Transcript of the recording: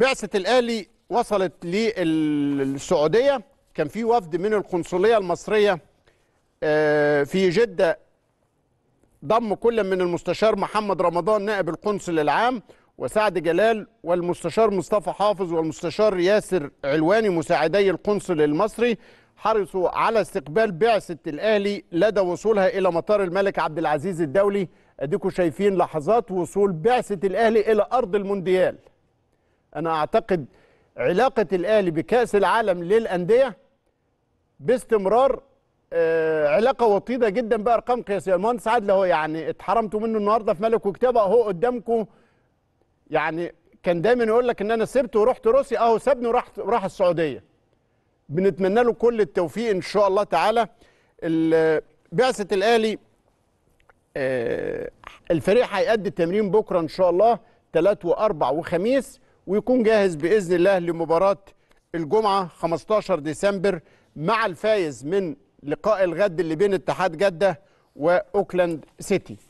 بعثه الاهلي وصلت للسعوديه كان في وفد من القنصليه المصريه آه، في جده ضم كل من المستشار محمد رمضان نائب القنصل العام وسعد جلال والمستشار مصطفى حافظ والمستشار ياسر علواني مساعدي القنصل المصري حرصوا على استقبال بعثة الأهلي لدى وصولها إلى مطار الملك عبد العزيز الدولي أديكم شايفين لحظات وصول بعثة الأهلي إلى أرض المونديال انا اعتقد علاقه الاهلي بكاس العالم للانديه باستمرار آه، علاقه وطيده جدا بارقام قياسيه المهندس عادل اهو يعني اتحرمتوا منه النهارده في ملك وكتابه اهو قدامكم يعني كان دايما يقول لك ان انا سبت ورحت روسيا اهو سابني وراح راح السعوديه بنتمنى له كل التوفيق ان شاء الله تعالى بعثه الاهلي آه، الفريق هيأدي التمرين بكره ان شاء الله ثلاث واربع وخميس ويكون جاهز باذن الله لمباراه الجمعه 15 ديسمبر مع الفايز من لقاء الغد اللي بين اتحاد جده واوكلاند سيتي